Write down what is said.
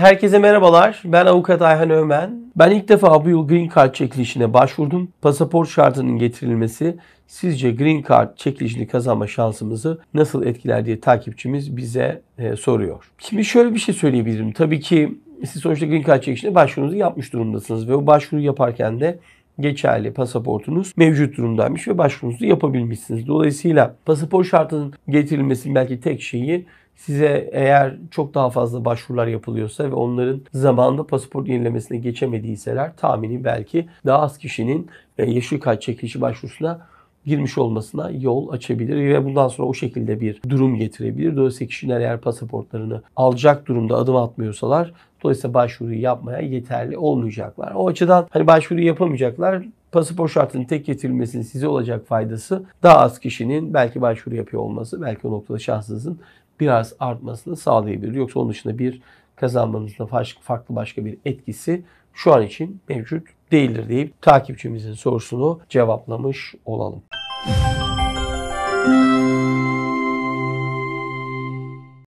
Herkese merhabalar. Ben avukat Ayhan Ömen. Ben ilk defa bu yıl Green Card çekilişine başvurdum. Pasaport şartının getirilmesi sizce Green Card çekilişini kazanma şansımızı nasıl etkiler diye takipçimiz bize e, soruyor. Şimdi şöyle bir şey söyleyebilirim. Tabii ki siz sonuçta Green Card çekilişine başvurunuzu yapmış durumdasınız ve o başvuru yaparken de geçerli pasaportunuz mevcut durumdaymış ve başvurunuzu yapabilmişsiniz. Dolayısıyla pasaport şartının getirilmesi belki tek şeyi Size eğer çok daha fazla başvurular yapılıyorsa ve onların zamanında pasaport yenilemesine geçemediyseler tahmini belki daha az kişinin e, yeşil kart çekilişi başvurusuna girmiş olmasına yol açabilir ve bundan sonra o şekilde bir durum getirebilir. Dolayısıyla kişiler eğer pasaportlarını alacak durumda adım atmıyorsalar dolayısıyla başvuruyu yapmaya yeterli olmayacaklar. O açıdan hani başvuru yapamayacaklar pasaport şartının tek getirilmesinin size olacak faydası daha az kişinin belki başvuru yapıyor olması, belki o noktada şansınızın biraz artmasını sağlayabilir. Yoksa onun dışında bir kazanmanızda farklı başka bir etkisi şu an için mevcut değildir deyip takipçimizin sorusunu cevaplamış olalım. Müzik